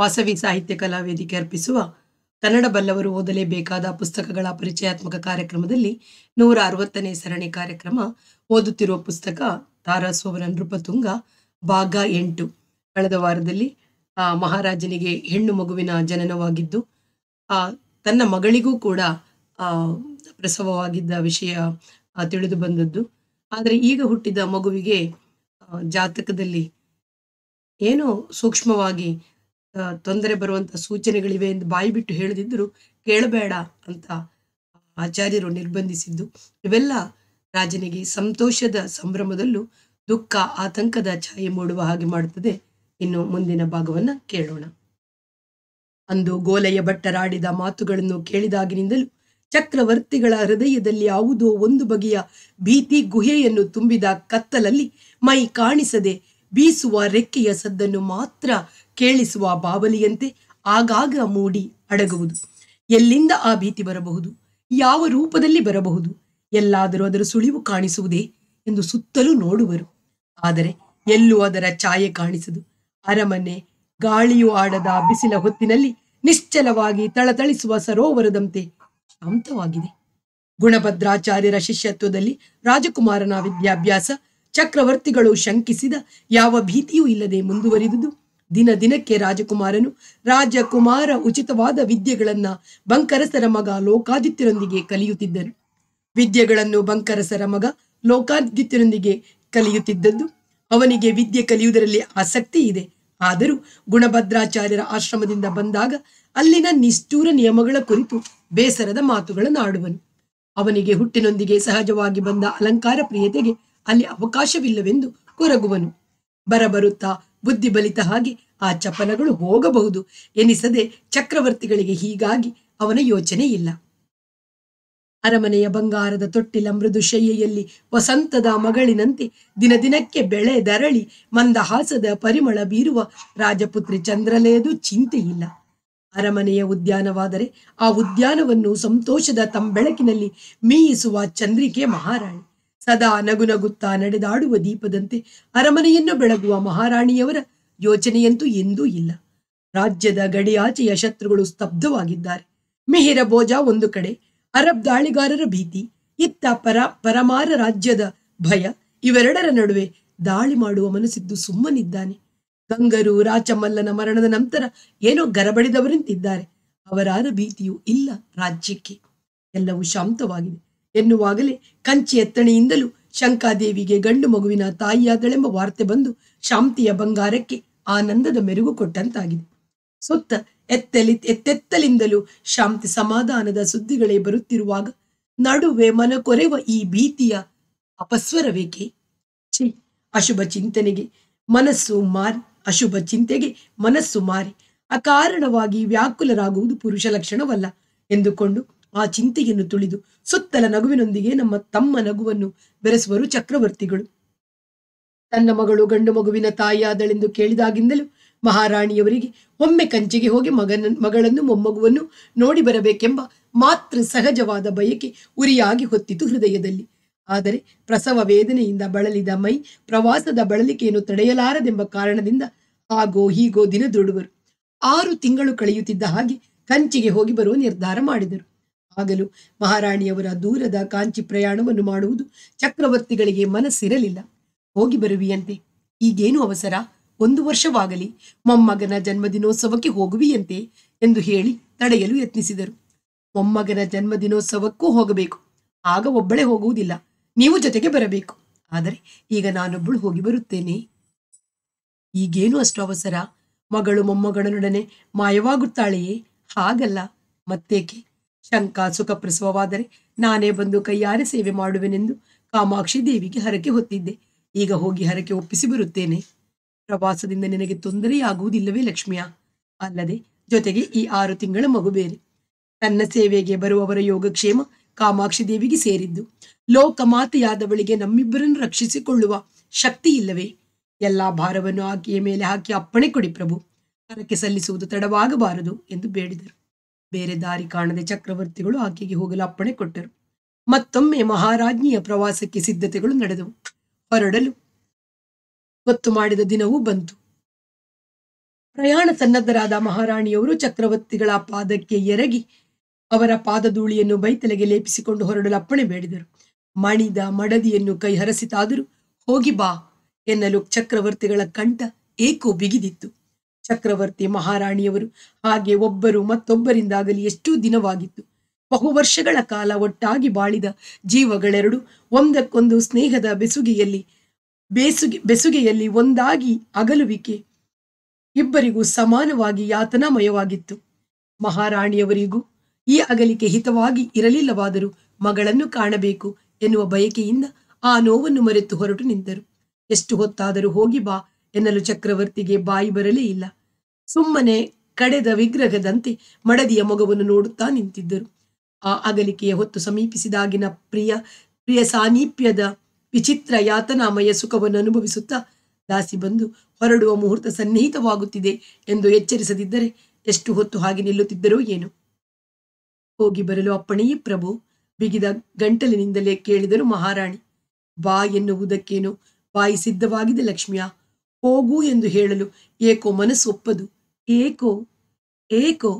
ವಾಸವಿ ಸಾಹಿತ್ಯ ಕಲಾ ವೇದಿಕೆ ಅರ್ಪಿಸುವ ಕನ್ನಡ ಬಲ್ಲವರು ಓದಲೇಬೇಕಾದ ಪುಸ್ತಕಗಳ ಪರಿಚಯಾತ್ಮಕ ಕಾರ್ಯಕ್ರಮದಲ್ಲಿ ನೂರ ಅರವತ್ತನೇ ಸರಣಿ ಕಾರ್ಯಕ್ರಮ ಓದುತ್ತಿರುವ ಪುಸ್ತಕ ತಾರಾಸೋವರ ನೃಪತುಂಗ ಭಾಗ ಎಂಟು ಕಳೆದ ವಾರದಲ್ಲಿ ಆ ಮಹಾರಾಜನಿಗೆ ಹೆಣ್ಣು ಮಗುವಿನ ಜನನವಾಗಿದ್ದು ಆ ತನ್ನ ಮಗಳಿಗೂ ಕೂಡ ಆ ಪ್ರಸವವಾಗಿದ್ದ ವಿಷಯ ತಿಳಿದು ಬಂದದ್ದು ಆದರೆ ಈಗ ಹುಟ್ಟಿದ ಮಗುವಿಗೆ ಜಾತಕದಲ್ಲಿ ಏನೋ ಸೂಕ್ಷ್ಮವಾಗಿ ತೊಂದರೆ ಬರುವಂಥ ಸೂಚನೆಗಳಿವೆ ಎಂದು ಬಾಯಿ ಬಿಟ್ಟು ಹೇಳದಿದ್ದರೂ ಕೇಳಬೇಡ ಅಂತ ಆಚಾರ್ಯರು ನಿರ್ಬಂಧಿಸಿದ್ದು ಇವೆಲ್ಲ ರಾಜನಿಗೆ ಸಂತೋಷದ ಸಂಭ್ರಮದಲ್ಲೂ ದುಃಖ ಆತಂಕದ ಛಾಯೆ ಮೂಡುವ ಹಾಗೆ ಮಾಡುತ್ತದೆ ಇನ್ನು ಮುಂದಿನ ಭಾಗವನ್ನ ಕೇಳೋಣ ಅಂದು ಗೋಲೆಯ ಭಟ್ಟರಾಡಿದ ಮಾತುಗಳನ್ನು ಕೇಳಿದಾಗಿನಿಂದಲೂ ಚಕ್ರವರ್ತಿಗಳ ಹೃದಯದಲ್ಲಿ ಯಾವುದೋ ಒಂದು ಬಗೆಯ ಭೀತಿ ಗುಹೆಯನ್ನು ತುಂಬಿದ ಕತ್ತಲಲ್ಲಿ ಮೈ ಕಾಣಿಸದೆ ಬೀಸುವ ರೆಕ್ಕೆಯ ಸದ್ದನ್ನು ಮಾತ್ರ ಕೇಳಿಸುವ ಬಾವಲಿಯಂತೆ ಆಗಾಗ ಮೂಡಿ ಅಡಗುವುದು ಎಲ್ಲಿಂದ ಆ ಭೀತಿ ಬರಬಹುದು ಯಾವ ರೂಪದಲ್ಲಿ ಬರಬಹುದು ಎಲ್ಲಾದರೂ ಅದರ ಸುಳಿವು ಕಾಣಿಸುವುದೇ ಎಂದು ಸುತ್ತಲೂ ನೋಡುವರು ಆದರೆ ಎಲ್ಲೂ ಅದರ ಛಾಯೆ ಕಾಣಿಸದು ಅರಮನೆ ಗಾಳಿಯು ಆಡದ ಬಿಸಿಲ ಹೊತ್ತಿನಲ್ಲಿ ನಿಶ್ಚಲವಾಗಿ ತಳತಳಿಸುವ ಸರೋವರದಂತೆ ಶಾಂತವಾಗಿದೆ ಗುಣಭದ್ರಾಚಾರ್ಯರ ಶಿಷ್ಯತ್ವದಲ್ಲಿ ರಾಜಕುಮಾರನ ವಿದ್ಯಾಭ್ಯಾಸ ಚಕ್ರವರ್ತಿಗಳು ಶಂಕಿಸಿದ ಯಾವ ಭೀತಿಯೂ ಇಲ್ಲದೆ ಮುಂದುವರಿದುದು ದಿನ ದಿನಕ್ಕೆ ರಾಜಕುಮಾರನು ರಾಜಕುಮಾರ ಉಚಿತವಾದ ವಿದ್ಯೆಗಳನ್ನ ಬಂಕರಸರ ಮಗ ಲೋಕಾದಿತ್ಯರೊಂದಿಗೆ ಕಲಿಯುತ್ತಿದ್ದನು ವಿದ್ಯೆಗಳನ್ನು ಬಂಕರಸರ ಮಗ ಲೋಕಾದಿತ್ಯರೊಂದಿಗೆ ಕಲಿಯುತ್ತಿದ್ದದ್ದು ಅವನಿಗೆ ವಿದ್ಯೆ ಕಲಿಯುವುದರಲ್ಲಿ ಆಸಕ್ತಿ ಇದೆ ಆದರೂ ಗುಣಭದ್ರಾಚಾರ್ಯರ ಆಶ್ರಮದಿಂದ ಬಂದಾಗ ಅಲ್ಲಿನ ನಿಷ್ಠೂರ ನಿಯಮಗಳ ಕುರಿತು ಬೇಸರದ ಮಾತುಗಳನ್ನು ಆಡುವನು ಅವನಿಗೆ ಹುಟ್ಟಿನೊಂದಿಗೆ ಸಹಜವಾಗಿ ಬಂದ ಅಲಂಕಾರ ಪ್ರಿಯತೆಗೆ ಅಲ್ಲಿ ಅವಕಾಶವಿಲ್ಲವೆಂದು ಕೊರಗುವನು ಬರಬರುತ್ತಾ ಬುದ್ಧಿ ಬಲಿತ ಹಾಗೆ ಆ ಚಪಲಗಳು ಹೋಗಬಹುದು ಎನಿಸದೆ ಚಕ್ರವರ್ತಿಗಳಿಗೆ ಹೀಗಾಗಿ ಅವನ ಯೋಚನೆ ಇಲ್ಲ ಅರಮನೆಯ ಬಂಗಾರದ ತೊಟ್ಟಿಲ ಮೃದುಶಯ್ಯೆಯಲ್ಲಿ ವಸಂತದ ಮಗಳಿನಂತೆ ದಿನದಿನಕ್ಕೆ ಬೆಳೆ ದರಳಿ ಮಂದಹಾಸದ ಪರಿಮಳ ಬೀರುವ ರಾಜಪುತ್ರಿ ಚಂದ್ರಲೆಯದು ಚಿಂತೆಯಿಲ್ಲ ಅರಮನೆಯ ಉದ್ಯಾನವಾದರೆ ಆ ಉದ್ಯಾನವನ್ನು ಸಂತೋಷದ ತಂಬೆಳಕಿನಲ್ಲಿ ಮೀಯಿಸುವ ಚಂದ್ರಿಕೆ ಮಹಾರಾಣಿ ಸದಾ ನಗುತ್ತಾ ನಡೆದಾಡುವ ದೀಪದಂತೆ ಅರಮನೆಯನ್ನು ಬೆಳಗುವ ಮಹಾರಾಣಿಯವರ ಯೋಚನೆಯಂತೂ ಎಂದೂ ಇಲ್ಲ ರಾಜ್ಯದ ಗಡಿಯಾಚೆಯ ಶತ್ರುಗಳು ಸ್ತಬ್ಧವಾಗಿದ್ದಾರೆ ಮಿಹಿರ ಭೋಜ ಒಂದು ಕಡೆ ಅರಬ್ ದಾಳಿಗಾರರ ಭೀತಿ ಇತ್ತ ಪರ ಪರಮಾರ ರಾಜ್ಯದ ಭಯ ಇವೆರಡರ ನಡುವೆ ದಾಳಿ ಮಾಡುವ ಮನಸ್ಸಿದ್ದು ಸುಮ್ಮನಿದ್ದಾನೆ ಗಂಗರು ರಾಚಮಲ್ಲನ ಮರಣದ ನಂತರ ಏನೋ ಗರಬಡಿದವರಂತಿದ್ದಾರೆ ಅವರಾರ ಭೀತಿಯೂ ಇಲ್ಲ ರಾಜ್ಯಕ್ಕೆ ಎಲ್ಲವೂ ಶಾಂತವಾಗಿದೆ ಎನ್ನುವಾಗಲೇ ಕಂಚಿ ಎತ್ತಣೆಯಿಂದಲೂ ಶಂಕಾದೇವಿಗೆ ಗಂಡು ಮಗುವಿನ ತಾಯಿಯಾದಳೆಂಬ ವಾರ್ತೆ ಬಂದು ಶಾಂತಿಯ ಬಂಗಾರಕ್ಕೆ ಆನಂದದ ಮೆರುಗು ಕೊಟ್ಟಂತಾಗಿದೆ ಸುತ್ತ ಎತ್ತಲಿ ಎತ್ತೆತ್ತಲಿಂದಲೂ ಶಾಂತಿ ಸಮಾಧಾನದ ಸುದ್ದಿಗಳೇ ಬರುತ್ತಿರುವಾಗ ನಡುವೆ ಮನ ಮನಕೊರೆವ ಈ ಭೀತಿಯ ಅಪಸ್ವರವೇಕೆ ಛಿ ಅಶುಭ ಚಿಂತನೆಗೆ ಮನಸ್ಸು ಮಾರಿ ಅಶುಭ ಚಿಂತೆಗೆ ಮನಸ್ಸು ಮಾರಿ ಅಕಾರಣವಾಗಿ ವ್ಯಾಕುಲರಾಗುವುದು ಪುರುಷ ಲಕ್ಷಣವಲ್ಲ ಎಂದುಕೊಂಡು ಆ ಚಿಂತೆಯನ್ನು ತುಳಿದು ಸುತ್ತಲ ನಗುವಿನೊಂದಿಗೆ ನಮ್ಮ ತಮ್ಮ ನಗುವನ್ನು ಬೆರೆಸುವರು ಚಕ್ರವರ್ತಿಗಳು ತನ್ನ ಮಗಳು ಗಂಡು ಮಗುವಿನ ತಾಯಿಯಾದಳೆಂದು ಕೇಳಿದಾಗಿಂದಲೂ ಮಹಾರಾಣಿಯವರಿಗೆ ಒಮ್ಮೆ ಕಂಚಿಗೆ ಹೋಗಿ ಮಗನ ಮಗಳನ್ನು ಮೊಮ್ಮಗುವನ್ನು ನೋಡಿ ಬರಬೇಕೆಂಬ ಮಾತ್ರ ಸಹಜವಾದ ಬಯಕೆ ಉರಿಯಾಗಿ ಹೊತ್ತಿತು ಹೃದಯದಲ್ಲಿ ಆದರೆ ಪ್ರಸವ ವೇದನೆಯಿಂದ ಬಳಲಿದ ಮೈ ಪ್ರವಾಸದ ಬಳಲಿಕೆಯನ್ನು ತಡೆಯಲಾರದೆಂಬ ಕಾರಣದಿಂದ ಹಾಗೋ ಹೀಗೋ ದಿನದೊಡುವರು ಆರು ತಿಂಗಳು ಕಳೆಯುತ್ತಿದ್ದ ಹಾಗೆ ಕಂಚಿಗೆ ಹೋಗಿ ಬರುವ ನಿರ್ಧಾರ ಮಾಡಿದರು ಆಗಲು ಮಹಾರಾಣಿಯವರ ದೂರದ ಕಾಂಚಿ ಪ್ರಯಾಣವನ್ನು ಮಾಡುವುದು ಚಕ್ರವರ್ತಿಗಳಿಗೆ ಮನಸ್ಸಿರಲಿಲ್ಲ ಹೋಗಿ ಬರುವಿಯಂತೆ ಈಗೇನು ಅವಸರ ಒಂದು ವರ್ಷವಾಗಲಿ ಮೊಮ್ಮಗನ ಜನ್ಮದಿನೋತ್ಸವಕ್ಕೆ ಹೋಗುವಿಯಂತೆ ಎಂದು ಹೇಳಿ ತಡೆಯಲು ಯತ್ನಿಸಿದರು ಮೊಮ್ಮಗನ ಜನ್ಮದಿನೋತ್ಸವಕ್ಕೂ ಹೋಗಬೇಕು ಆಗ ಒಬ್ಬಳೇ ಹೋಗುವುದಿಲ್ಲ ನೀವು ಜೊತೆಗೆ ಬರಬೇಕು ಆದರೆ ಈಗ ನಾನೊಬ್ಬಳು ಹೋಗಿ ಬರುತ್ತೇನೆ ಈಗೇನು ಅಷ್ಟು ಅವಸರ ಮಗಳು ಮೊಮ್ಮಗಳನೊಡನೆ ಮಾಯವಾಗುತ್ತಾಳೆಯೇ ಹಾಗಲ್ಲ ಮತ್ತೇಕೆ ಶಂಕ ಸುಖಪ್ರಸವವಾದರೆ ನಾನೇ ಬಂದು ಕೈಯಾರೆ ಸೇವೆ ಮಾಡುವೆನೆಂದು ಕಾಮಾಕ್ಷಿ ದೇವಿಗೆ ಹರಕೆ ಹೊತ್ತಿದ್ದೆ ಈಗ ಹೋಗಿ ಹರಕೆ ಒಪ್ಪಿಸಿ ಬರುತ್ತೇನೆ ಪ್ರವಾಸದಿಂದ ನಿನಗೆ ತೊಂದರೆಯಾಗುವುದಿಲ್ಲವೇ ಲಕ್ಷ್ಮಿಯ ಅಲ್ಲದೆ ಜೊತೆಗೆ ಈ ಆರು ತಿಂಗಳ ಮಗು ಬೇರೆ ತನ್ನ ಸೇವೆಗೆ ಬರುವವರ ಯೋಗಕ್ಷೇಮ ಕಾಮಾಕ್ಷಿ ದೇವಿಗೆ ಸೇರಿದ್ದು ಲೋಕಮಾತೆಯಾದವಳಿಗೆ ನಮ್ಮಿಬ್ಬರನ್ನು ರಕ್ಷಿಸಿಕೊಳ್ಳುವ ಶಕ್ತಿ ಇಲ್ಲವೇ ಎಲ್ಲಾ ಭಾರವನ್ನು ಆಕೆಯ ಮೇಲೆ ಹಾಕಿ ಅಪ್ಪಣೆ ಕೊಡಿ ಪ್ರಭು ಹರಕೆ ಸಲ್ಲಿಸುವುದು ತಡವಾಗಬಾರದು ಎಂದು ಬೇಡಿದರು ಬೇರೆ ದಾರಿ ಕಾಣದೆ ಚಕ್ರವರ್ತಿಗಳು ಆಕೆಗೆ ಹೋಗಲು ಅಪ್ಪಣೆ ಕೊಟ್ಟರು ಮತ್ತೊಮ್ಮೆ ಮಹಾರಾಜ್ಞಿಯ ಪ್ರವಾಸಕ್ಕೆ ಸಿದ್ಧತೆಗಳು ನಡೆದವು ಹೊರಡಲು ಗೊತ್ತು ಮಾಡಿದ ದಿನವೂ ಬಂತು ಪ್ರಯಾಣ ಸನ್ನದ್ಧರಾದ ಮಹಾರಾಣಿಯವರು ಚಕ್ರವರ್ತಿಗಳ ಪಾದಕ್ಕೆ ಎರಗಿ ಅವರ ಪಾದಧೂಳಿಯನ್ನು ಬೈತಲೆಗೆ ಲೇಪಿಸಿಕೊಂಡು ಹೊರಡಲು ಅಪ್ಪಣೆ ಬೇಡಿದರು ಮಣಿದ ಮಡದಿಯನ್ನು ಕೈ ಹರಸಿತಾದರೂ ಹೋಗಿ ಬಾ ಎನ್ನಲು ಚಕ್ರವರ್ತಿಗಳ ಕಂಠ ಏಕೋ ಬಿಗಿದಿತ್ತು ಚಕ್ರವರ್ತಿ ಮಹಾರಾಣಿಯವರು ಹಾಗೆ ಒಬ್ಬರು ಮತ್ತೊಬ್ಬರಿಂದಾಗಲಿ ಎಷ್ಟೂ ದಿನವಾಗಿತ್ತು ಬಹು ವರ್ಷಗಳ ಕಾಲ ಒಟ್ಟಾಗಿ ಬಾಳಿದ ಜೀವಗಳೆರಡು ಒಂದಕ್ಕೊಂದು ಸ್ನೇಹದ ಬೆಸುಗೆಯಲ್ಲಿ ಬೇಸುಗೆ ಬೆಸುಗೆಯಲ್ಲಿ ಒಂದಾಗಿ ಅಗಲುವಿಕೆ ಇಬ್ಬರಿಗೂ ಸಮಾನವಾಗಿ ಯಾತನಾಮಯವಾಗಿತ್ತು ಮಹಾರಾಣಿಯವರಿಗೂ ಈ ಅಗಲಿಕೆ ಹಿತವಾಗಿ ಇರಲಿಲ್ಲವಾದರೂ ಮಗಳನ್ನು ಕಾಣಬೇಕು ಎನ್ನುವ ಬಯಕೆಯಿಂದ ಆ ನೋವನ್ನು ಮರೆತು ಹೊರಟು ನಿಂತರು ಎಷ್ಟು ಹೊತ್ತಾದರೂ ಹೋಗಿ ಬಾ ಎನ್ನಲು ಚಕ್ರವರ್ತಿಗೆ ಬಾಯಿ ಬರಲೇ ಇಲ್ಲ ಸುಮ್ಮನೆ ಕಡೆದ ವಿಗ್ರಹದಂತೆ ಮಡದಿಯ ಮೊಗವನ್ನು ನೋಡುತ್ತಾ ನಿಂತಿದ್ದರು ಆ ಅಗಲಿಕೆಯ ಹೊತ್ತು ಸಮೀಪಿಸಿದಾಗಿನ ಪ್ರಿಯ ಪ್ರಿಯ ಸಾನೀಪ್ಯದ ವಿಚಿತ್ರ ಯಾತನಾಮಯ ಸುಖವನ್ನು ಅನುಭವಿಸುತ್ತಾ ದಾಸಿ ಬಂದು ಹೊರಡುವ ಮುಹೂರ್ತ ಸನ್ನಿಹಿತವಾಗುತ್ತಿದೆ ಎಂದು ಎಚ್ಚರಿಸದಿದ್ದರೆ ಎಷ್ಟು ಹೊತ್ತು ಹಾಗೆ ನಿಲ್ಲುತ್ತಿದ್ದರೋ ಏನು ಹೋಗಿ ಬರಲು ಅಪ್ಪಣೆಯೇ ಪ್ರಭು ಬಿಗಿದ ಗಂಟಲಿನಿಂದಲೇ ಕೇಳಿದರು ಮಹಾರಾಣಿ ಬಾ ಎನ್ನುವುದಕ್ಕೇನು ಬಾಯಿ ಸಿದ್ಧವಾಗಿದೆ ಲಕ್ಷ್ಮಿಯ ಹೋಗು ಎಂದು ಹೇಳಲು ಏಕೋ ಮನಸ್ಸು ಒಪ್ಪದು ಏಕೋ ಏಕೋ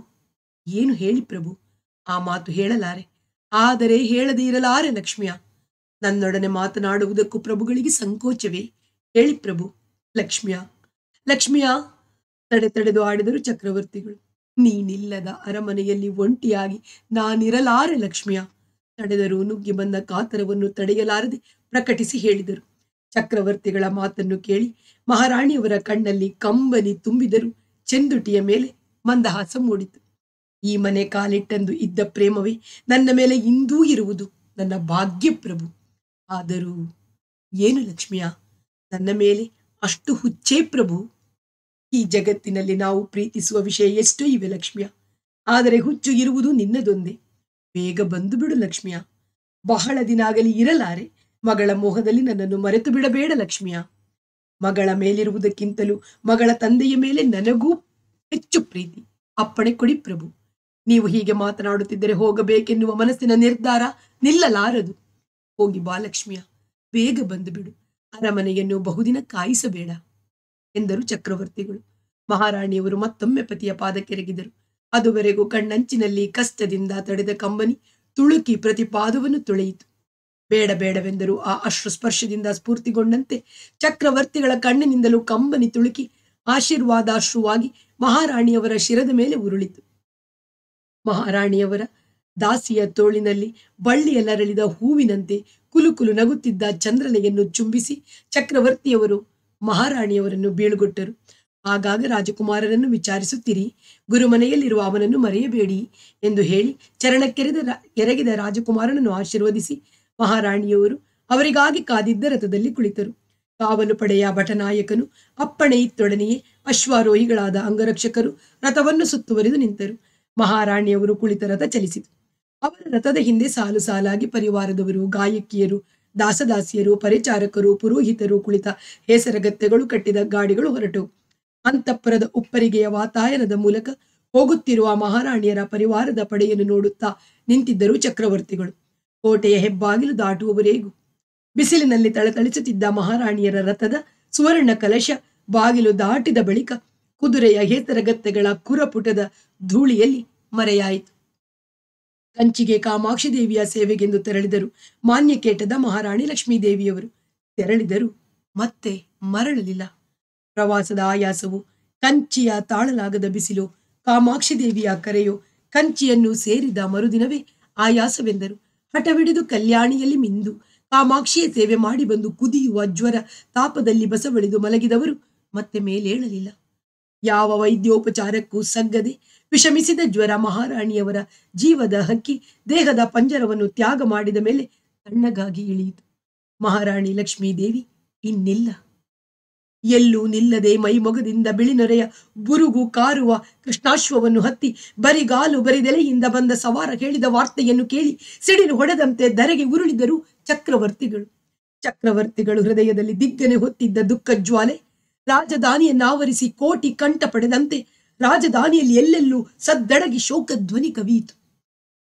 ಏನು ಹೇಳಿ ಪ್ರಭು ಆ ಮಾತು ಹೇಳಲಾರೆ ಆದರೆ ಹೇಳದೇ ಇರಲಾರೆ ಲಕ್ಷ್ಮಿಯ ನನ್ನೊಡನೆ ಮಾತನಾಡುವುದಕ್ಕೂ ಪ್ರಭುಗಳಿಗೆ ಸಂಕೋಚವೇ ಹೇಳಿ ಪ್ರಭು ಲಕ್ಷ್ಮಿಯ ಲಕ್ಷ್ಮಿಯ ತಡೆ ತಡೆದು ಆಡಿದರು ಚಕ್ರವರ್ತಿಗಳು ನೀನಿಲ್ಲದ ಅರಮನೆಯಲ್ಲಿ ಒಂಟಿಯಾಗಿ ನಾನಿರಲಾರೆ ಲಕ್ಷ್ಮಿಯ ತಡೆದರು ನುಗ್ಗಿ ಬಂದ ಕಾತರವನ್ನು ತಡೆಯಲಾರದೆ ಪ್ರಕಟಿಸಿ ಹೇಳಿದರು ಚಕ್ರವರ್ತಿಗಳ ಮಾತನ್ನು ಕೇಳಿ ಮಹಾರಾಣಿಯವರ ಕಣ್ಣಲ್ಲಿ ಕಂಬನಿ ತುಂಬಿದರು ಚೆಂದುಟಿಯ ಮೇಲೆ ಮಂದಹಾಸ ಮೂಡಿತು ಈ ಮನೆ ಕಾಲಿಟ್ಟಂದು ಇದ್ದ ಪ್ರೇಮವೇ ನನ್ನ ಮೇಲೆ ಇಂದೂ ಇರುವುದು ನನ್ನ ಭಾಗ್ಯಪ್ರಭು ಆದರೂ ಏನು ಲಕ್ಷ್ಮಿಯ ನನ್ನ ಮೇಲೆ ಅಷ್ಟು ಹುಚ್ಚೇ ಪ್ರಭು ಈ ಜಗತ್ತಿನಲ್ಲಿ ನಾವು ಪ್ರೀತಿಸುವ ವಿಷಯ ಎಷ್ಟೋ ಇವೆ ಲಕ್ಷ್ಮಿಯ ಆದರೆ ಹುಚ್ಚು ಇರುವುದು ನಿನ್ನದೊಂದೇ ಬೇಗ ಬಂದು ಬಿಡು ಲಕ್ಷ್ಮಿಯ ಬಹಳ ದಿನ ಆಗಲಿ ಇರಲಾರೆ ಮಗಳ ಮೋಹದಲ್ಲಿ ನನ್ನನ್ನು ಮರೆತು ಬಿಡಬೇಡ ಲಕ್ಷ್ಮಿಯ ಮಗಳ ಮೇಲಿರುವುದಕ್ಕಿಂತಲೂ ಮಗಳ ತಂದೆಯ ಮೇಲೆ ನನಗೂ ಹೆಚ್ಚು ಪ್ರೀತಿ ಅಪ್ಪಣೆ ಕೊಡಿ ಪ್ರಭು ನೀವು ಹೀಗೆ ಮಾತನಾಡುತ್ತಿದ್ದರೆ ಹೋಗಬೇಕೆನ್ನುವ ಮನಸ್ಸಿನ ನಿರ್ಧಾರ ನಿಲ್ಲಲಾರದು ಹೋಗಿ ಬಾಲಕ್ಷ್ಮಿಯ ಬೇಗ ಬಂದು ಬಿಡು ಅರಮನೆಯನ್ನು ಬಹುದಿನ ಕಾಯಿಸಬೇಡ ಎಂದರು ಚಕ್ರವರ್ತಿಗಳು ಮಹಾರಾಣಿಯವರು ಮತ್ತೊಮ್ಮೆ ಪತಿಯ ಕೆರಗಿದರು ಅದುವರೆಗೂ ಕಣ್ಣಂಚಿನಲ್ಲಿ ಕಷ್ಟದಿಂದ ತಡೆದ ಕಂಬನಿ ತುಳುಕಿ ಪ್ರತಿಪಾದವನ್ನು ತೊಳೆಯಿತು ತುಳೆಯಿತು ಬೇಡ ಬೇಡವೆಂದರು ಆ ಅಶ್ರು ಸ್ಪರ್ಶದಿಂದ ಸ್ಫೂರ್ತಿಗೊಂಡಂತೆ ಚಕ್ರವರ್ತಿಗಳ ಕಣ್ಣಿನಿಂದಲೂ ಕಂಬನಿ ತುಳುಕಿ ಆಶೀರ್ವಾದಾಶ್ರುವಾಗಿ ಮಹಾರಾಣಿಯವರ ಶಿರದ ಮೇಲೆ ಉರುಳಿತು ಮಹಾರಾಣಿಯವರ ದಾಸಿಯ ತೋಳಿನಲ್ಲಿ ಬಳ್ಳಿಯಲ್ಲರಳಿದ ಹೂವಿನಂತೆ ಕುಲುಕುಲು ನಗುತ್ತಿದ್ದ ಚಂದ್ರನೆಯನ್ನು ಚುಂಬಿಸಿ ಚಕ್ರವರ್ತಿಯವರು ಮಹಾರಾಣಿಯವರನ್ನು ಬೀಳುಗೊಟ್ಟರು ಆಗಾಗ ರಾಜಕುಮಾರರನ್ನು ವಿಚಾರಿಸುತ್ತಿರಿ ಗುರುಮನೆಯಲ್ಲಿರುವ ಅವನನ್ನು ಮರೆಯಬೇಡಿ ಎಂದು ಹೇಳಿ ಚರಣಕ್ಕೆರೆದ ಎರಗಿದ ರಾಜಕುಮಾರನನ್ನು ಆಶೀರ್ವದಿಸಿ ಮಹಾರಾಣಿಯವರು ಅವರಿಗಾಗಿ ಕಾದಿದ್ದ ರಥದಲ್ಲಿ ಕುಳಿತರು ಕಾವಲು ಪಡೆಯ ಭಟನಾಯಕನು ಅಪ್ಪಣೆ ಇತ್ತೊಡನೆಯೇ ಅಶ್ವಾರೋಹಿಗಳಾದ ಅಂಗರಕ್ಷಕರು ರಥವನ್ನು ಸುತ್ತುವರಿದು ನಿಂತರು ಮಹಾರಾಣಿಯವರು ಕುಳಿತ ರಥ ಚಲಿಸಿತು ಅವರ ರಥದ ಹಿಂದೆ ಸಾಲು ಸಾಲಾಗಿ ಪರಿವಾರದವರು ಗಾಯಕಿಯರು ದಾಸದಾಸಿಯರು ಪರಿಚಾರಕರು ಪುರೋಹಿತರು ಕುಳಿತ ಹೆಸರಗತ್ತೆಗಳು ಕಟ್ಟಿದ ಗಾಡಿಗಳು ಹೊರಟವು ಅಂತಃಪುರದ ಉಪ್ಪರಿಗೆಯ ವಾತಾಯನದ ಮೂಲಕ ಹೋಗುತ್ತಿರುವ ಮಹಾರಾಣಿಯರ ಪರಿವಾರದ ಪಡೆಯನ್ನು ನೋಡುತ್ತಾ ನಿಂತಿದ್ದರು ಚಕ್ರವರ್ತಿಗಳು ಕೋಟೆಯ ಹೆಬ್ಬಾಗಿಲು ದಾಟುವವರೆಗೂ ಬಿಸಿಲಿನಲ್ಲಿ ತಳತಳಿಸುತ್ತಿದ್ದ ಮಹಾರಾಣಿಯರ ರಥದ ಸುವರ್ಣ ಕಲಶ ಬಾಗಿಲು ದಾಟಿದ ಬಳಿಕ ಕುದುರೆಯ ಹೇತರಗತ್ತೆಗಳ ಕುರಪುಟದ ಧೂಳಿಯಲ್ಲಿ ಮರೆಯಾಯಿತು ಕಂಚಿಗೆ ಕಾಮಾಕ್ಷಿ ದೇವಿಯ ಸೇವೆಗೆಂದು ತೆರಳಿದರು ಮಾನ್ಯಕೇಟದ ಮಹಾರಾಣಿ ಲಕ್ಷ್ಮೀದೇವಿಯವರು ತೆರಳಿದರು ಮತ್ತೆ ಮರಳಲಿಲ್ಲ ಪ್ರವಾಸದ ಆಯಾಸವು ಕಂಚಿಯ ತಾಳಲಾಗದ ಬಿಸಿಲು ಕಾಮಾಕ್ಷಿ ದೇವಿಯ ಕರೆಯು ಕಂಚಿಯನ್ನು ಸೇರಿದ ಮರುದಿನವೇ ಆಯಾಸವೆಂದರು ಹಠವಿಡಿದು ಕಲ್ಯಾಣಿಯಲ್ಲಿ ಮಿಂದು ಕಾಮಾಕ್ಷಿಯ ಸೇವೆ ಮಾಡಿ ಬಂದು ಕುದಿಯುವ ಜ್ವರ ತಾಪದಲ್ಲಿ ಬಸವಳಿದು ಮಲಗಿದವರು ಮತ್ತೆ ಮೇಲೇಳಲಿಲ್ಲ ಯಾವ ವೈದ್ಯೋಪಚಾರಕ್ಕೂ ಸಗ್ಗದೆ ವಿಷಮಿಸಿದ ಜ್ವರ ಮಹಾರಾಣಿಯವರ ಜೀವದ ಹಕ್ಕಿ ದೇಹದ ಪಂಜರವನ್ನು ತ್ಯಾಗ ಮಾಡಿದ ಮೇಲೆ ತಣ್ಣಗಾಗಿ ಇಳಿಯಿತು ಮಹಾರಾಣಿ ಲಕ್ಷ್ಮೀದೇವಿ ಇನ್ನಿಲ್ಲ ಎಲ್ಲೂ ನಿಲ್ಲದೆ ಮೈಮೊಗದಿಂದ ಬಿಳಿನೊರೆಯ ಬುರುಗು ಕಾರುವ ಕೃಷ್ಣಾಶ್ವವನ್ನು ಹತ್ತಿ ಬರಿಗಾಲು ಬರಿದೆಲೆಯಿಂದ ಬಂದ ಸವಾರ ಹೇಳಿದ ವಾರ್ತೆಯನ್ನು ಕೇಳಿ ಸಿಡಿಲು ಹೊಡೆದಂತೆ ಧರೆಗೆ ಉರುಳಿದರು ಚಕ್ರವರ್ತಿಗಳು ಚಕ್ರವರ್ತಿಗಳು ಹೃದಯದಲ್ಲಿ ದಿಗ್ಗನೆ ಹೊತ್ತಿದ್ದ ದುಃಖ ಜ್ವಾಲೆ ರಾಜಧಾನಿಯನ್ನಾವರಿಸಿ ಕೋಟಿ ಕಂಠ ಪಡೆದಂತೆ ರಾಜಧಾನಿಯಲ್ಲಿ ಎಲ್ಲೆಲ್ಲೂ ಸದ್ದಡಗಿ ಶೋಕ ಧ್ವನಿ ಕವಿಯಿತು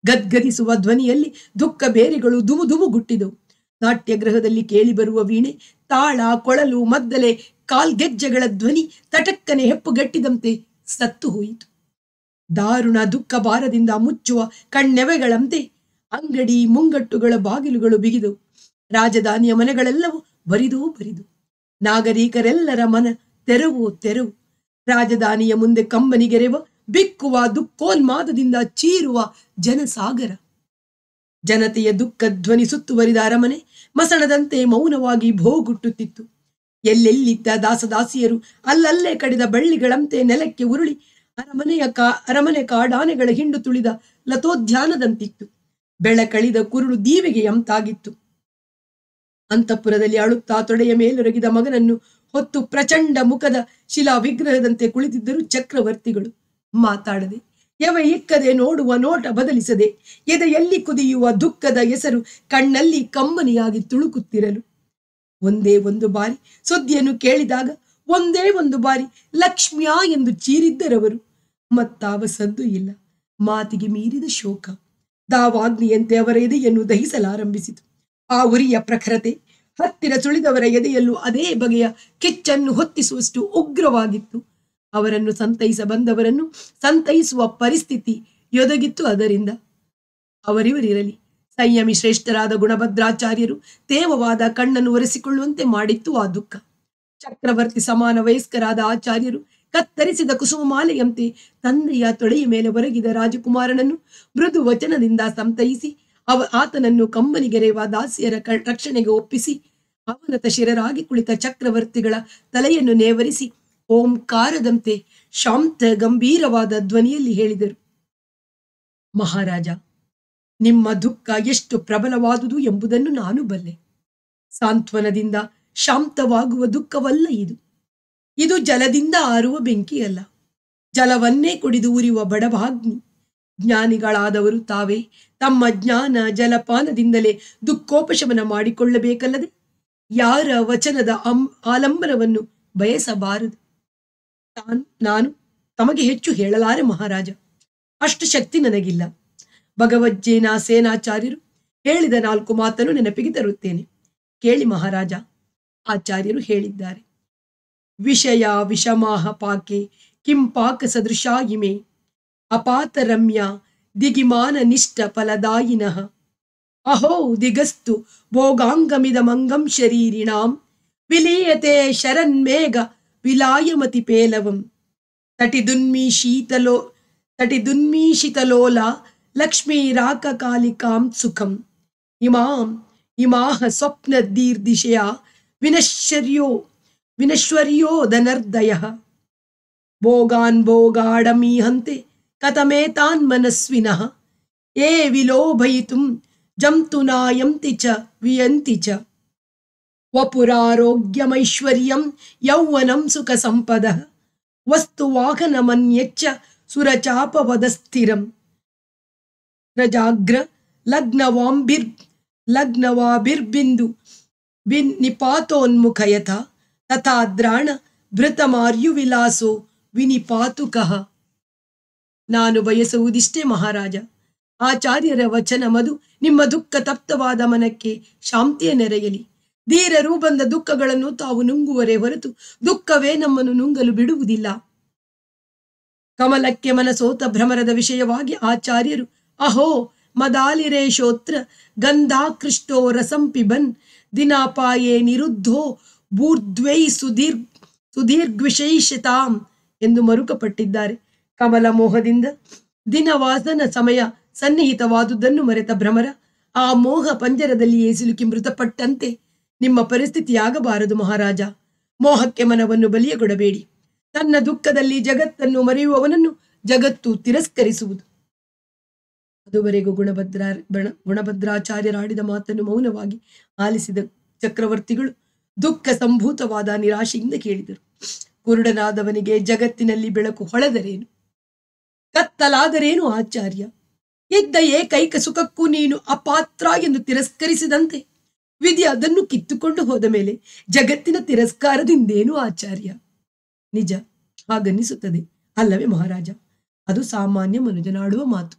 ಗದ್ಗದಿಸುವ ಧ್ವನಿಯಲ್ಲಿ ದುಃಖ ಬೇರೆಗಳು ಧುಮುಧುಮುಗುಟ್ಟಿದವು ನಾಟ್ಯಗೃಹದಲ್ಲಿ ಕೇಳಿಬರುವ ವೀಣೆ ತಾಳ ಕೊಳಲು ಮದ್ದಲೆ ಕಾಲ್ಗೆಜ್ಜೆಗಳ ಧ್ವನಿ ತಟಕ್ಕನೆ ಹೆಪ್ಪುಗಟ್ಟಿದಂತೆ ಸತ್ತು ಹೋಯಿತು ದಾರುಣ ದುಃಖ ಭಾರದಿಂದ ಮುಚ್ಚುವ ಕಣ್ಣೆವೆಗಳಂತೆ ಅಂಗಡಿ ಮುಂಗಟ್ಟುಗಳ ಬಾಗಿಲುಗಳು ಬಿಗಿದು ರಾಜಧಾನಿಯ ಮನೆಗಳೆಲ್ಲವೂ ಬರಿದು ಬರಿದು ನಾಗರಿಕರೆಲ್ಲರ ಮನ ತೆರವು ತೆರವು ರಾಜಧಾನಿಯ ಮುಂದೆ ಕಂಬನಿಗೆರೆವ ಬಿಕ್ಕುವ ದುಃಖೋನ್ಮಾದದಿಂದ ಚೀರುವ ಜನಸಾಗರ ಜನತೆಯ ದುಃಖ ಧ್ವನಿ ಸುತ್ತುವರಿದ ಅರಮನೆ ಮಸಣದಂತೆ ಮೌನವಾಗಿ ಭೋಗುಟ್ಟುತ್ತಿತ್ತು ಎಲ್ಲೆಲ್ಲಿದ್ದ ದಾಸದಾಸಿಯರು ಅಲ್ಲಲ್ಲೇ ಕಡಿದ ಬಳ್ಳಿಗಳಂತೆ ನೆಲಕ್ಕೆ ಉರುಳಿ ಅರಮನೆಯ ಕಾ ಅರಮನೆ ಕಾಡಾನೆಗಳ ಹಿಂಡು ತುಳಿದ ಲತೋದ್ಯಾನದಂತಿತ್ತು ಬೆಳಕಳಿದ ಕುರುಳು ದೀವಿಗೆ ಎಂತಾಗಿತ್ತು ಅಂತಃಪುರದಲ್ಲಿ ಅಳುತ್ತಾ ತೊಡೆಯ ಮೇಲೊರಗಿದ ಮಗನನ್ನು ಹೊತ್ತು ಪ್ರಚಂಡ ಮುಖದ ಶಿಲಾ ವಿಗ್ರಹದಂತೆ ಕುಳಿತಿದ್ದರು ಚಕ್ರವರ್ತಿಗಳು ಮಾತಾಡದೆ ಯವ ಇಕ್ಕದೆ ನೋಡುವ ನೋಟ ಬದಲಿಸದೆ ಎದೆಯಲ್ಲಿ ಕುದಿಯುವ ದುಃಖದ ಹೆಸರು ಕಣ್ಣಲ್ಲಿ ಕಮ್ಮನಿಯಾಗಿ ತುಳುಕುತ್ತಿರಲು ಒಂದೇ ಒಂದು ಬಾರಿ ಸುದ್ದಿಯನ್ನು ಕೇಳಿದಾಗ ಒಂದೇ ಒಂದು ಬಾರಿ ಲಕ್ಷ್ಮ್ಯಾ ಎಂದು ಚೀರಿದ್ದರವರು ಮತ್ತಾವ ಸದ್ದು ಇಲ್ಲ ಮಾತಿಗೆ ಮೀರಿದ ಶೋಕ ದಾವಾಗ್ನಿಯಂತೆ ಅವರ ಎದೆಯನ್ನು ದಹಿಸಲಾರಂಭಿಸಿತು ಆ ಉರಿಯ ಪ್ರಖರತೆ ಹತ್ತಿರ ಸುಳಿದವರ ಎದೆಯಲ್ಲೂ ಅದೇ ಬಗೆಯ ಕಿಚ್ಚನ್ನು ಹೊತ್ತಿಸುವಷ್ಟು ಉಗ್ರವಾಗಿತ್ತು ಅವರನ್ನು ಸಂತೈಸ ಬಂದವರನ್ನು ಸಂತೈಸುವ ಪರಿಸ್ಥಿತಿ ಎದಗಿತ್ತು ಅದರಿಂದ ಅವರಿವರಿರಲಿ ಸಂಯಮಿ ಶ್ರೇಷ್ಠರಾದ ಗುಣಭದ್ರಾಚಾರ್ಯರು ತೇವವಾದ ಕಣ್ಣನ್ನು ಒರೆಸಿಕೊಳ್ಳುವಂತೆ ಮಾಡಿತ್ತು ಆ ದುಃಖ ಚಕ್ರವರ್ತಿ ಸಮಾನ ವಯಸ್ಕರಾದ ಆಚಾರ್ಯರು ಕತ್ತರಿಸಿದ ಕುಸುಮಾಲೆಯಂತೆ ತಂದೆಯ ತೊಳೆಯ ಮೇಲೆ ಒರಗಿದ ರಾಜಕುಮಾರನನ್ನು ಮೃದು ವಚನದಿಂದ ಸಂತೈಸಿ ಅವ ಆತನನ್ನು ಕಮ್ಮನಿಗೆರೆಯುವ ದಾಸಿಯರ ರಕ್ಷಣೆಗೆ ಒಪ್ಪಿಸಿ ಅವನತ ಶಿರರಾಗಿ ಕುಳಿತ ಚಕ್ರವರ್ತಿಗಳ ತಲೆಯನ್ನು ನೇವರಿಸಿ ಓಂಕಾರದಂತೆ ಶಾಂತ ಗಂಭೀರವಾದ ಧ್ವನಿಯಲ್ಲಿ ಹೇಳಿದರು ಮಹಾರಾಜ ನಿಮ್ಮ ದುಃಖ ಎಷ್ಟು ಪ್ರಬಲವಾದುದು ಎಂಬುದನ್ನು ನಾನು ಬಲ್ಲೆ ಸಾಂತ್ವನದಿಂದ ಶಾಂತವಾಗುವ ದುಃಖವಲ್ಲ ಇದು ಇದು ಜಲದಿಂದ ಆರುವ ಬೆಂಕಿಯಲ್ಲ ಜಲವನ್ನೇ ಕುಡಿದು ಉರಿಯುವ ಬಡಭಾಗ್ನಿ ಜ್ಞಾನಿಗಳಾದವರು ತಾವೇ ತಮ್ಮ ಜ್ಞಾನ ಜಲಪಾನದಿಂದಲೇ ದುಃಖೋಪಶಮನ ಮಾಡಿಕೊಳ್ಳಬೇಕಲ್ಲದೆ ಯಾರ ವಚನದ ಅಂ ಆಲಂಬನವನ್ನು ಬಯಸಬಾರದು ನಾನು ತಮಗೆ ಹೆಚ್ಚು ಹೇಳಲಾರೆ ಮಹಾರಾಜ ಅಷ್ಟು ಶಕ್ತಿ ನನಗಿಲ್ಲ ಭಗವಜ್ಜೇನ ಸೇನಾಚಾರ್ಯರು ಹೇಳಿದ ನಾಲ್ಕು ಮಾತನ್ನು ನೆನಪಿಗೆ ತರುತ್ತೇನೆ ಕೇಳಿ ಮಹಾರಾಜ ಆಚಾರ್ಯರು ಹೇಳಿದ್ದಾರೆ ವಿಷಯ ವಿಷಮಾಹ ಪಾಕೆ ಕಿಂಪಾಕ ಸದೃಶ ಇಮೆ ಅಪಾತ ರಮ್ಯ ದಿಗಿಮಾನ ನಿಷ್ಠ ಫಲದಾಯಿನಃ ಅಹೋ ದಿಗಸ್ತು ಭೋಗಾಂಗಮಿದ ಮಂಗಂ ಶರೀರಿಣಾಂ ವಿಲೀಯತೆ ಶರನ್ಮೇಘ ವಿಲಾಯಮತಿ ಪೇಲವಂ ತಟಿದುನ್ಮೀಶೀತಲೋ ತಟಿದುನ್ಮೀಷಿತಲೋಲ लक्ष्मीराककालिकां सुखं इमाम् इमाः स्वप्नदीर्दिशया विनश्वर्यो विनश्वर्यो धनर्दयः भोगान् भोगाडमीहन्ते कथमेतान् मनस्विनः ये विलोभयितुं जन्तुनायन्ति च वियन्ति च वपुरारोग्यमैश्वर्यं यौवनं सुखसम्पदः वस्तुवाहनमन्यच्च सुरचापवदस्थिरम् ರಜಾಗ್ರ ಲಗ್ನವಾಂಬಿರ್ ಲಗ್ನವಾಭಿರ್ಬಿಂದು ಬಿನ್ ನಿಪಾತೋನ್ಮುಖಯಥ ತಥಾದ್ರಾಣ ಭೃತಮಾರ್ಯುವಿಲಾಸೋ ವಿನಿಪಾತು ಕಹ ನಾನು ಬಯಸುವುದಿಷ್ಟೇ ಮಹಾರಾಜ ಆಚಾರ್ಯರ ವಚನ ಮಧು ನಿಮ್ಮ ದುಃಖ ತಪ್ತವಾದ ಮನಕ್ಕೆ ಶಾಂತಿಯ ನೆರೆಯಲಿ ಧೀರರು ಬಂದ ದುಃಖಗಳನ್ನು ತಾವು ನುಂಗುವರೆ ಹೊರತು ದುಃಖವೇ ನಮ್ಮನ್ನು ನುಂಗಲು ಬಿಡುವುದಿಲ್ಲ ಕಮಲಕ್ಕೆ ಮನಸೋತ ಭ್ರಮರದ ವಿಷಯವಾಗಿ ಆಚಾರ್ಯರು ಅಹೋ ಮದಾಲಿರೇ ಶೋತ್ರ ಗಂಧಾಕೃಷ್ಟೋ ರಸಂ ಪಿಬನ್ ದಿನಾಪಾಯೇ ನಿರುದ್ಧೋ ಭೂರ್ಧ್ವೈ ಸುಧೀರ್ ಸುದೀರ್ಘವಿಶೇಷತಾಂ ಎಂದು ಮರುಕಪಟ್ಟಿದ್ದಾರೆ ಕಮಲ ಮೋಹದಿಂದ ದಿನವಾಸನ ಸಮಯ ಸನ್ನಿಹಿತವಾದುದನ್ನು ಮರೆತ ಭ್ರಮರ ಆ ಮೋಹ ಪಂಜರದಲ್ಲಿಯೇ ಸಿಲುಕಿ ಮೃತಪಟ್ಟಂತೆ ನಿಮ್ಮ ಪರಿಸ್ಥಿತಿಯಾಗಬಾರದು ಮಹಾರಾಜ ಮೋಹಕ್ಕೆ ಮನವನ್ನು ಬಲಿಯಗೊಡಬೇಡಿ ತನ್ನ ದುಃಖದಲ್ಲಿ ಜಗತ್ತನ್ನು ಮರೆಯುವವನನ್ನು ಜಗತ್ತು ತಿರಸ್ಕರಿಸುವುದು ಅದುವರೆಗೂ ಗುಣಭದ್ರ ಗುಣಭದ್ರಾಚಾರ್ಯರಾಡಿದ ಮಾತನ್ನು ಮೌನವಾಗಿ ಆಲಿಸಿದ ಚಕ್ರವರ್ತಿಗಳು ದುಃಖ ಸಂಭೂತವಾದ ನಿರಾಶೆಯಿಂದ ಕೇಳಿದರು ಕುರುಡನಾದವನಿಗೆ ಜಗತ್ತಿನಲ್ಲಿ ಬೆಳಕು ಹೊಳೆದರೇನು ಕತ್ತಲಾದರೇನು ಆಚಾರ್ಯ ಇದ್ದ ಏಕೈಕ ಸುಖಕ್ಕೂ ನೀನು ಅಪಾತ್ರ ಎಂದು ತಿರಸ್ಕರಿಸಿದಂತೆ ವಿಧಿ ಅದನ್ನು ಕಿತ್ತುಕೊಂಡು ಹೋದ ಮೇಲೆ ಜಗತ್ತಿನ ತಿರಸ್ಕಾರದಿಂದೇನು ಆಚಾರ್ಯ ನಿಜ ಹಾಗನ್ನಿಸುತ್ತದೆ ಅಲ್ಲವೇ ಮಹಾರಾಜ ಅದು ಸಾಮಾನ್ಯ ಮನುಜನಾಡುವ ಮಾತು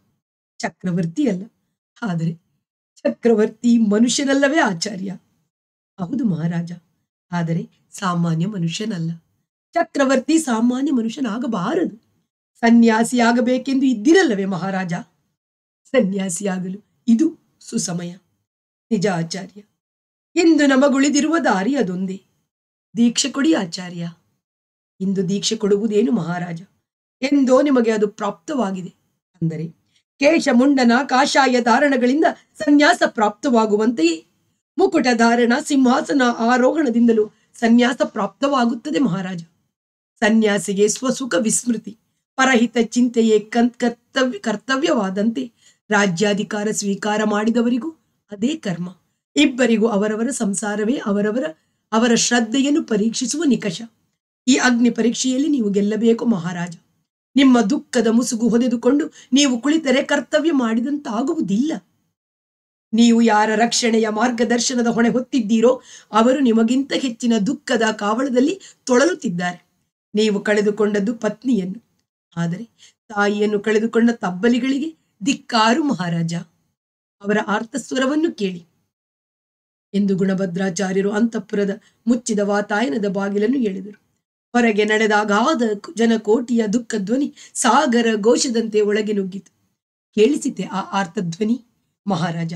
ಚಕ್ರವರ್ತಿಯಲ್ಲ ಆದರೆ ಚಕ್ರವರ್ತಿ ಮನುಷ್ಯನಲ್ಲವೇ ಆಚಾರ್ಯ ಹೌದು ಮಹಾರಾಜ ಆದರೆ ಸಾಮಾನ್ಯ ಮನುಷ್ಯನಲ್ಲ ಚಕ್ರವರ್ತಿ ಸಾಮಾನ್ಯ ಮನುಷ್ಯನಾಗಬಾರದು ಸನ್ಯಾಸಿಯಾಗಬೇಕೆಂದು ಇದ್ದಿರಲ್ಲವೇ ಮಹಾರಾಜ ಸನ್ಯಾಸಿಯಾಗಲು ಇದು ಸುಸಮಯ ನಿಜ ಆಚಾರ್ಯ ಎಂದು ನಮಗುಳಿದಿರುವ ದಾರಿ ಅದೊಂದೇ ದೀಕ್ಷೆ ಕೊಡಿ ಆಚಾರ್ಯ ಇಂದು ದೀಕ್ಷೆ ಕೊಡುವುದೇನು ಮಹಾರಾಜ ಎಂದೋ ನಿಮಗೆ ಅದು ಪ್ರಾಪ್ತವಾಗಿದೆ ಅಂದರೆ ಕೇಶ ಕೇಶಮುಂಡನ ಕಾಷಾಯ ಧಾರಣಗಳಿಂದ ಸನ್ಯಾಸ ಪ್ರಾಪ್ತವಾಗುವಂತೆಯೇ ಮುಕುಟ ಧಾರಣ ಸಿಂಹಾಸನ ಆರೋಹಣದಿಂದಲೂ ಸನ್ಯಾಸ ಪ್ರಾಪ್ತವಾಗುತ್ತದೆ ಮಹಾರಾಜ ಸನ್ಯಾಸಿಗೆ ಸ್ವಸುಖ ವಿಸ್ಮೃತಿ ಪರಹಿತ ಚಿಂತೆಯೇ ಕರ್ತವ್ಯ ಕರ್ತವ್ಯವಾದಂತೆ ರಾಜ್ಯಾಧಿಕಾರ ಸ್ವೀಕಾರ ಮಾಡಿದವರಿಗೂ ಅದೇ ಕರ್ಮ ಇಬ್ಬರಿಗೂ ಅವರವರ ಸಂಸಾರವೇ ಅವರವರ ಅವರ ಶ್ರದ್ಧೆಯನ್ನು ಪರೀಕ್ಷಿಸುವ ನಿಕಷ ಈ ಅಗ್ನಿ ಪರೀಕ್ಷೆಯಲ್ಲಿ ನೀವು ಗೆಲ್ಲಬೇಕು ಮಹಾರಾಜ ನಿಮ್ಮ ದುಃಖದ ಮುಸುಗು ಹೊದೆದುಕೊಂಡು ನೀವು ಕುಳಿತರೆ ಕರ್ತವ್ಯ ಮಾಡಿದಂತಾಗುವುದಿಲ್ಲ ನೀವು ಯಾರ ರಕ್ಷಣೆಯ ಮಾರ್ಗದರ್ಶನದ ಹೊಣೆ ಹೊತ್ತಿದ್ದೀರೋ ಅವರು ನಿಮಗಿಂತ ಹೆಚ್ಚಿನ ದುಃಖದ ಕಾವಳದಲ್ಲಿ ತೊಳಲುತ್ತಿದ್ದಾರೆ ನೀವು ಕಳೆದುಕೊಂಡದ್ದು ಪತ್ನಿಯನ್ನು ಆದರೆ ತಾಯಿಯನ್ನು ಕಳೆದುಕೊಂಡ ತಬ್ಬಲಿಗಳಿಗೆ ಧಿಕ್ಕಾರು ಮಹಾರಾಜ ಅವರ ಆರ್ತಸ್ವರವನ್ನು ಕೇಳಿ ಎಂದು ಗುಣಭದ್ರಾಚಾರ್ಯರು ಅಂತಃಪುರದ ಮುಚ್ಚಿದ ವಾತಾಯನದ ಬಾಗಿಲನ್ನು ಹೇಳಿದರು ಹೊರಗೆ ನಡೆದಾಗ ಆದ ಜನಕೋಟಿಯ ದುಃಖ ಧ್ವನಿ ಸಾಗರ ಘೋಷದಂತೆ ಒಳಗೆ ನುಗ್ಗಿತು ಕೇಳಿಸಿತೆ ಆ ಆರ್ತಧ್ವನಿ ಮಹಾರಾಜ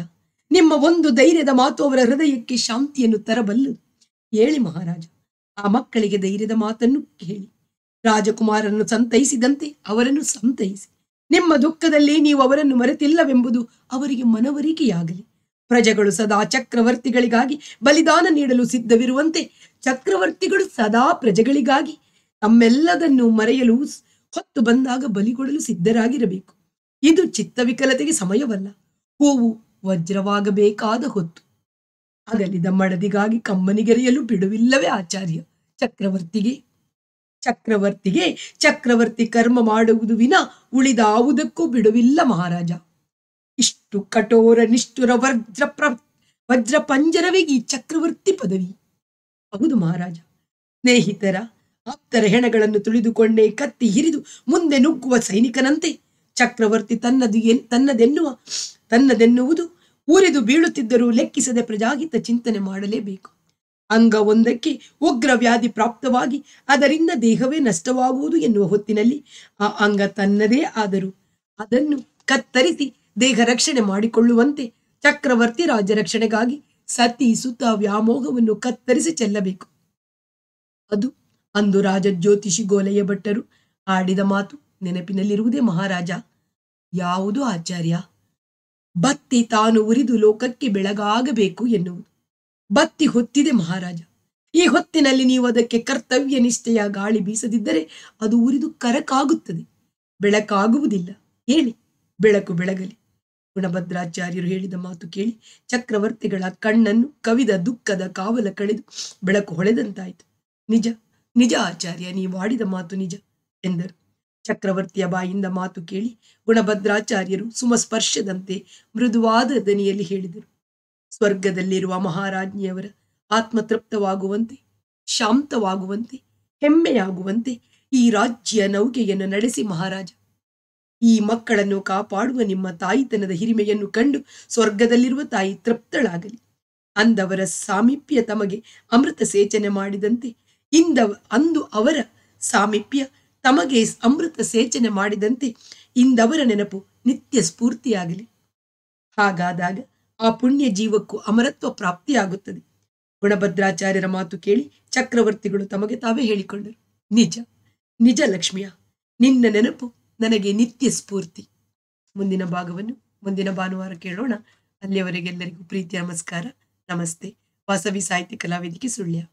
ನಿಮ್ಮ ಒಂದು ಧೈರ್ಯದ ಮಾತು ಅವರ ಹೃದಯಕ್ಕೆ ಶಾಂತಿಯನ್ನು ತರಬಲ್ಲು ಹೇಳಿ ಮಹಾರಾಜ ಆ ಮಕ್ಕಳಿಗೆ ಧೈರ್ಯದ ಮಾತನ್ನು ಕೇಳಿ ರಾಜಕುಮಾರನ್ನು ಸಂತೈಸಿದಂತೆ ಅವರನ್ನು ಸಂತೈಸಿ ನಿಮ್ಮ ದುಃಖದಲ್ಲಿ ನೀವು ಅವರನ್ನು ಮರೆತಿಲ್ಲವೆಂಬುದು ಅವರಿಗೆ ಮನವರಿಕೆಯಾಗಲಿ ಪ್ರಜೆಗಳು ಸದಾ ಚಕ್ರವರ್ತಿಗಳಿಗಾಗಿ ಬಲಿದಾನ ನೀಡಲು ಸಿದ್ಧವಿರುವಂತೆ ಚಕ್ರವರ್ತಿಗಳು ಸದಾ ಪ್ರಜೆಗಳಿಗಾಗಿ ತಮ್ಮೆಲ್ಲದನ್ನು ಮರೆಯಲು ಹೊತ್ತು ಬಂದಾಗ ಬಲಿಗೊಡಲು ಸಿದ್ಧರಾಗಿರಬೇಕು ಇದು ಚಿತ್ತವಿಕಲತೆಗೆ ಸಮಯವಲ್ಲ ಹೂವು ವಜ್ರವಾಗಬೇಕಾದ ಹೊತ್ತು ಅಗಲಿದ ಮಡದಿಗಾಗಿ ಕಮ್ಮನಿಗೆರೆಯಲು ಬಿಡುವಿಲ್ಲವೇ ಆಚಾರ್ಯ ಚಕ್ರವರ್ತಿಗೆ ಚಕ್ರವರ್ತಿಗೆ ಚಕ್ರವರ್ತಿ ಕರ್ಮ ಮಾಡುವುದು ವಿನ ಉಳಿದಾವುದಕ್ಕೂ ಬಿಡುವಿಲ್ಲ ಮಹಾರಾಜ ಇಷ್ಟು ಕಠೋರ ನಿಷ್ಠುರ ವಜ್ರ ವಜ್ರ ಪಂಜರವೇ ಈ ಚಕ್ರವರ್ತಿ ಪದವಿ ಹೌದು ಮಹಾರಾಜ ಸ್ನೇಹಿತರ ಆಪ್ತರ ಹೆಣಗಳನ್ನು ತುಳಿದುಕೊಂಡೇ ಕತ್ತಿ ಹಿರಿದು ಮುಂದೆ ನುಗ್ಗುವ ಸೈನಿಕನಂತೆ ಚಕ್ರವರ್ತಿ ತನ್ನದು ಎನ್ ತನ್ನದೆನ್ನುವ ತನ್ನದೆನ್ನುವುದು ಊರಿದು ಬೀಳುತ್ತಿದ್ದರೂ ಲೆಕ್ಕಿಸದೆ ಪ್ರಜಾಹಿತ ಚಿಂತನೆ ಮಾಡಲೇಬೇಕು ಅಂಗ ಒಂದಕ್ಕೆ ಉಗ್ರ ವ್ಯಾಧಿ ಪ್ರಾಪ್ತವಾಗಿ ಅದರಿಂದ ದೇಹವೇ ನಷ್ಟವಾಗುವುದು ಎನ್ನುವ ಹೊತ್ತಿನಲ್ಲಿ ಆ ಅಂಗ ತನ್ನದೇ ಆದರೂ ಅದನ್ನು ಕತ್ತರಿಸಿ ದೇಹ ರಕ್ಷಣೆ ಮಾಡಿಕೊಳ್ಳುವಂತೆ ಚಕ್ರವರ್ತಿ ರಾಜ್ಯ ರಕ್ಷಣೆಗಾಗಿ ಸತಿ ಸುತ ವ್ಯಾಮೋಹವನ್ನು ಕತ್ತರಿಸಿ ಚೆಲ್ಲಬೇಕು ಅದು ಅಂದು ರಾಜ ಜ್ಯೋತಿಷಿ ಗೋಲೆಯ ಭಟ್ಟರು ಆಡಿದ ಮಾತು ನೆನಪಿನಲ್ಲಿರುವುದೇ ಮಹಾರಾಜ ಯಾವುದು ಆಚಾರ್ಯ ಬತ್ತಿ ತಾನು ಉರಿದು ಲೋಕಕ್ಕೆ ಬೆಳಗಾಗಬೇಕು ಎನ್ನುವುದು ಬತ್ತಿ ಹೊತ್ತಿದೆ ಮಹಾರಾಜ ಈ ಹೊತ್ತಿನಲ್ಲಿ ನೀವು ಅದಕ್ಕೆ ಕರ್ತವ್ಯ ನಿಷ್ಠೆಯ ಗಾಳಿ ಬೀಸದಿದ್ದರೆ ಅದು ಉರಿದು ಕರಕಾಗುತ್ತದೆ ಬೆಳಕಾಗುವುದಿಲ್ಲ ಹೇಳಿ ಬೆಳಕು ಬೆಳಗಲಿ ಗುಣಭದ್ರಾಚಾರ್ಯರು ಹೇಳಿದ ಮಾತು ಕೇಳಿ ಚಕ್ರವರ್ತಿಗಳ ಕಣ್ಣನ್ನು ಕವಿದ ದುಃಖದ ಕಾವಲ ಕಳೆದು ಬೆಳಕು ಹೊಳೆದಂತಾಯಿತು ನಿಜ ನಿಜ ಆಚಾರ್ಯ ನೀವು ಆಡಿದ ಮಾತು ನಿಜ ಎಂದರು ಚಕ್ರವರ್ತಿಯ ಬಾಯಿಂದ ಮಾತು ಕೇಳಿ ಗುಣಭದ್ರಾಚಾರ್ಯರು ಸುಮಸ್ಪರ್ಶದಂತೆ ಮೃದುವಾದ ದನಿಯಲ್ಲಿ ಹೇಳಿದರು ಸ್ವರ್ಗದಲ್ಲಿರುವ ಮಹಾರಾಜ್ಞಿಯವರ ಆತ್ಮತೃಪ್ತವಾಗುವಂತೆ ಶಾಂತವಾಗುವಂತೆ ಹೆಮ್ಮೆಯಾಗುವಂತೆ ಈ ರಾಜ್ಯ ನೌಕೆಯನ್ನು ನಡೆಸಿ ಮಹಾರಾಜ ಈ ಮಕ್ಕಳನ್ನು ಕಾಪಾಡುವ ನಿಮ್ಮ ತಾಯಿತನದ ಹಿರಿಮೆಯನ್ನು ಕಂಡು ಸ್ವರ್ಗದಲ್ಲಿರುವ ತಾಯಿ ತೃಪ್ತಳಾಗಲಿ ಅಂದವರ ಸಾಮೀಪ್ಯ ತಮಗೆ ಅಮೃತ ಸೇಚನೆ ಮಾಡಿದಂತೆ ಇಂದ ಅಂದು ಅವರ ಸಾಮೀಪ್ಯ ತಮಗೆ ಅಮೃತ ಸೇಚನೆ ಮಾಡಿದಂತೆ ಇಂದವರ ನೆನಪು ನಿತ್ಯ ಸ್ಫೂರ್ತಿಯಾಗಲಿ ಹಾಗಾದಾಗ ಆ ಪುಣ್ಯ ಜೀವಕ್ಕೂ ಅಮರತ್ವ ಪ್ರಾಪ್ತಿಯಾಗುತ್ತದೆ ಗುಣಭದ್ರಾಚಾರ್ಯರ ಮಾತು ಕೇಳಿ ಚಕ್ರವರ್ತಿಗಳು ತಮಗೆ ತಾವೇ ಹೇಳಿಕೊಂಡರು ನಿಜ ನಿಜ ಲಕ್ಷ್ಮಿಯ ನಿನ್ನ ನೆನಪು ನನಗೆ ನಿತ್ಯ ಸ್ಫೂರ್ತಿ ಮುಂದಿನ ಭಾಗವನ್ನು ಮುಂದಿನ ಭಾನುವಾರ ಕೇಳೋಣ ಅಲ್ಲಿಯವರೆಗೆಲ್ಲರಿಗೂ ಪ್ರೀತಿ ನಮಸ್ಕಾರ ನಮಸ್ತೆ ವಾಸವಿ ಸಾಹಿತ್ಯ ಕಲಾವೇದಿಕೆ ಸುಳ್ಯ